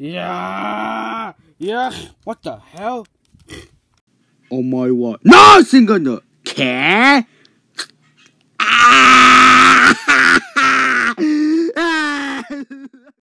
Yeah, yeah. What the hell? Oh my what? No, single no. Care?